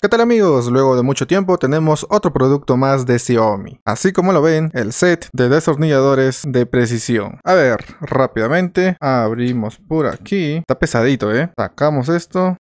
¿Qué tal amigos? Luego de mucho tiempo tenemos otro producto más de Xiaomi. Así como lo ven, el set de desornilladores de precisión. A ver, rápidamente, abrimos por aquí. Está pesadito, ¿eh? Sacamos esto.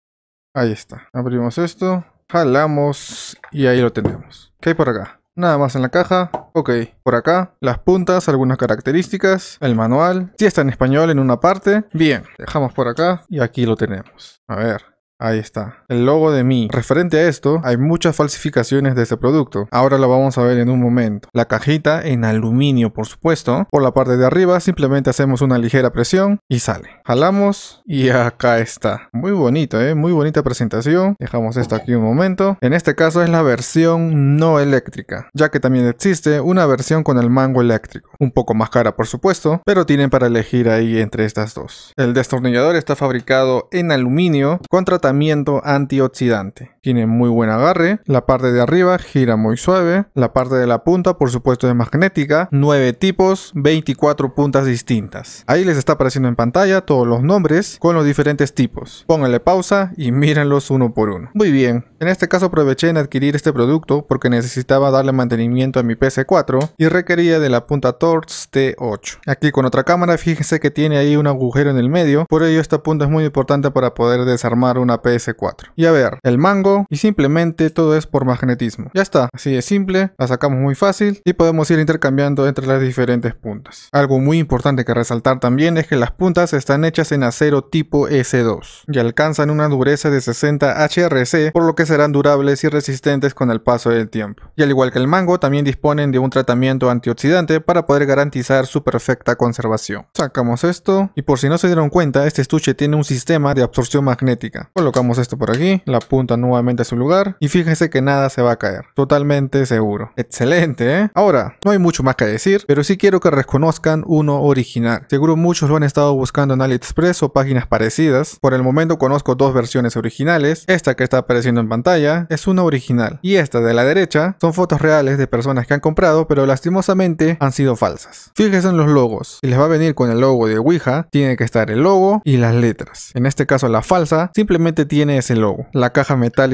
Ahí está. Abrimos esto. Jalamos y ahí lo tenemos. ¿Qué hay por acá? Nada más en la caja. Ok, por acá. Las puntas, algunas características. El manual. Si sí está en español en una parte. Bien, dejamos por acá y aquí lo tenemos. A ver, Ahí está, el logo de Mi. Referente a esto, hay muchas falsificaciones de este producto. Ahora lo vamos a ver en un momento. La cajita en aluminio, por supuesto. Por la parte de arriba simplemente hacemos una ligera presión y sale. Jalamos y acá está. Muy bonito, ¿eh? Muy bonita presentación. Dejamos esto aquí un momento. En este caso es la versión no eléctrica, ya que también existe una versión con el mango eléctrico. Un poco más cara, por supuesto, pero tienen para elegir ahí entre estas dos. El destornillador está fabricado en aluminio, contratado antioxidante tiene muy buen agarre, la parte de arriba gira muy suave, la parte de la punta por supuesto es magnética, 9 tipos, 24 puntas distintas. Ahí les está apareciendo en pantalla todos los nombres con los diferentes tipos. Pónganle pausa y mírenlos uno por uno. Muy bien, en este caso aproveché en adquirir este producto porque necesitaba darle mantenimiento a mi ps 4 y requería de la punta Torx T8. Aquí con otra cámara fíjense que tiene ahí un agujero en el medio, por ello esta punta es muy importante para poder desarmar una PS4. Y a ver, el mango y simplemente todo es por magnetismo. Ya está, así de simple, la sacamos muy fácil y podemos ir intercambiando entre las diferentes puntas. Algo muy importante que resaltar también es que las puntas están hechas en acero tipo S2 y alcanzan una dureza de 60 HRC por lo que serán durables y resistentes con el paso del tiempo. Y al igual que el mango también disponen de un tratamiento antioxidante para poder garantizar su perfecta conservación. Sacamos esto y por si no se dieron cuenta este estuche tiene un sistema de absorción magnética. Colocamos esto por aquí, la punta nuevamente a su lugar y fíjense que nada se va a caer, totalmente seguro. Excelente, ¿eh? Ahora, no hay mucho más que decir, pero sí quiero que reconozcan uno original. Seguro muchos lo han estado buscando en AliExpress o páginas parecidas. Por el momento conozco dos versiones originales. Esta que está apareciendo en pantalla es una original y esta de la derecha son fotos reales de personas que han comprado pero lastimosamente han sido falsas. Fíjense en los logos. Si les va a venir con el logo de Ouija, tiene que estar el logo y las letras. En este caso la falsa simplemente tiene ese logo. La caja metal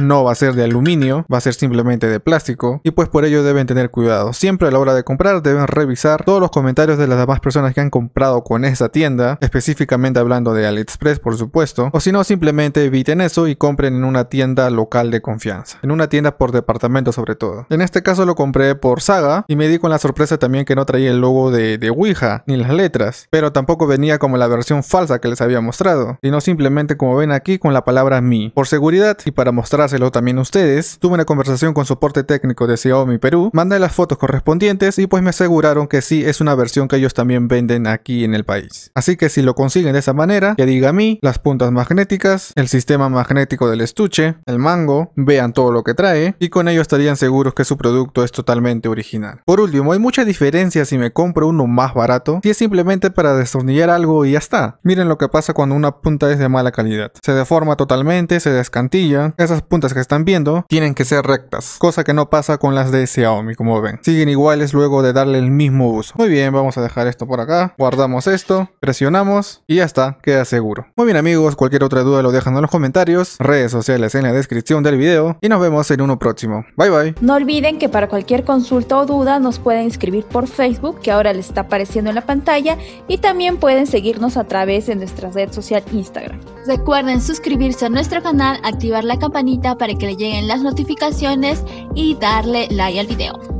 no va a ser de aluminio, va a ser simplemente de plástico y pues por ello deben tener cuidado. Siempre a la hora de comprar deben revisar todos los comentarios de las demás personas que han comprado con esa tienda, específicamente hablando de AliExpress por supuesto, o si no simplemente eviten eso y compren en una tienda local de confianza, en una tienda por departamento sobre todo. En este caso lo compré por Saga y me di con la sorpresa también que no traía el logo de, de Ouija ni las letras, pero tampoco venía como la versión falsa que les había mostrado, sino simplemente como ven aquí con la palabra mi. Por seguridad y para mostrárselo también a ustedes, tuve una conversación con soporte técnico de Xiaomi Perú, mandé las fotos correspondientes y pues me aseguraron que sí es una versión que ellos también venden aquí en el país. Así que si lo consiguen de esa manera, que diga a mí, las puntas magnéticas, el sistema magnético del estuche, el mango, vean todo lo que trae y con ello estarían seguros que su producto es totalmente original. Por último, hay mucha diferencia si me compro uno más barato, si es simplemente para destornillar algo y ya está. Miren lo que pasa cuando una punta es de mala calidad. Se deforma totalmente, se descantilla esas puntas que están viendo tienen que ser rectas, cosa que no pasa con las de Xiaomi como ven. Siguen iguales luego de darle el mismo uso. Muy bien, vamos a dejar esto por acá, guardamos esto, presionamos y ya está, queda seguro. Muy bien amigos, cualquier otra duda lo dejan en los comentarios, redes sociales en la descripción del video y nos vemos en uno próximo. Bye bye. No olviden que para cualquier consulta o duda nos pueden escribir por Facebook que ahora les está apareciendo en la pantalla y también pueden seguirnos a través de nuestra red social Instagram. Recuerden suscribirse a nuestro canal, activar la campanita para que le lleguen las notificaciones y darle like al video.